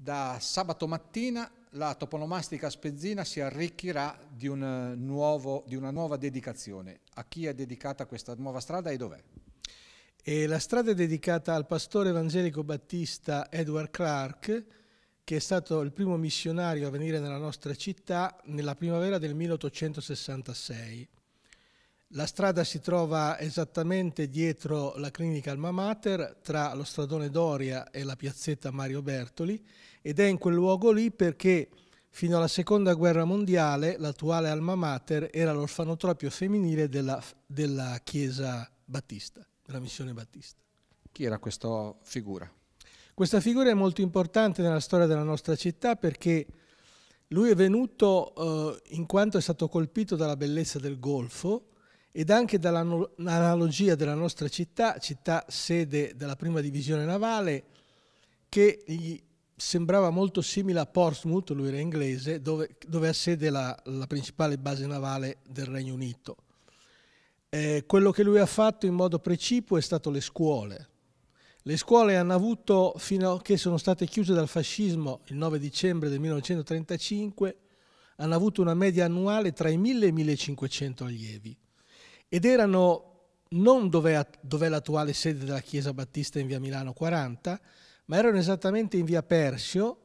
da sabato mattina la toponomastica spezzina si arricchirà di, un eh, nuovo, di, una nuova dedicazione. A chi è dedicata questa nuova strada e dov'è? E la strada è dedicata al pastore evangelico battista Edward Clark, che è stato il primo missionario a venire nella nostra città nella primavera del 1866. La strada si trova esattamente dietro la clinica Alma Mater, tra lo stradone Doria e la piazzetta Mario Bertoli, ed è in quel luogo lì perché fino alla seconda guerra mondiale l'attuale Alma Mater era l'orfanotropio femminile della, della Chiesa Battista, della Missione Battista. Chi era questa figura? Questa figura è molto importante nella storia della nostra città perché lui è venuto eh, in quanto è stato colpito dalla bellezza del Golfo, ed anche dall'analogia della nostra città, città sede della prima divisione navale, che gli sembrava molto simile a Portsmouth, lui era inglese, dove, dove ha sede la, la, principale base navale del Regno Unito. Eh, quello che lui ha fatto in modo precipuo è stato le scuole. Le scuole hanno avuto, fino a che sono state chiuse dal fascismo il 9 dicembre del 1935, hanno avuto una media annuale tra i 1000 e i 1500 allievi ed erano non dov'è, dov'è l'attuale sede della Chiesa Battista in via Milano 40, ma erano esattamente in via Persio,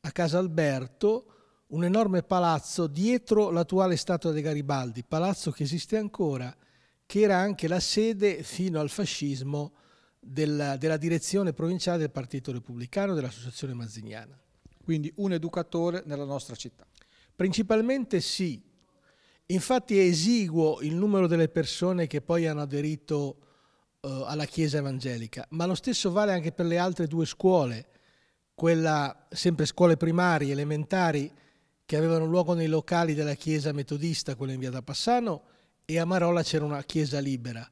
a Casa Alberto, un enorme palazzo dietro l'attuale statua dei Garibaldi, palazzo che esiste ancora, che era anche la sede fino al fascismo della, della direzione provinciale del Partito Repubblicano dell'Associazione Mazziniana. Quindi un educatore nella nostra città. Principalmente sì, Infatti è esiguo il numero delle persone che poi hanno aderito eh, alla Chiesa evangelica, ma lo stesso vale anche per le altre due scuole, quella sempre scuole primarie, elementari, che avevano luogo nei locali della Chiesa metodista, quella in via da Passano, e a Marola c'era una Chiesa libera.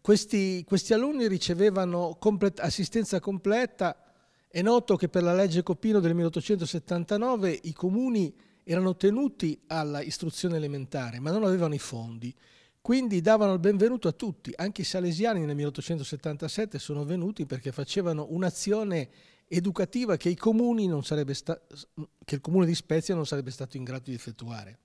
Questi, questi alunni ricevevano complet- assistenza completa. È noto che per la legge Copino del 1879 i comuni erano tenuti alla istruzione elementare, ma non avevano i fondi. Quindi davano il benvenuto a tutti, anche i salesiani nel 1877 sono venuti perché facevano un'azione educativa che, che il comune di Spezia non sarebbe stato in grado di effettuare.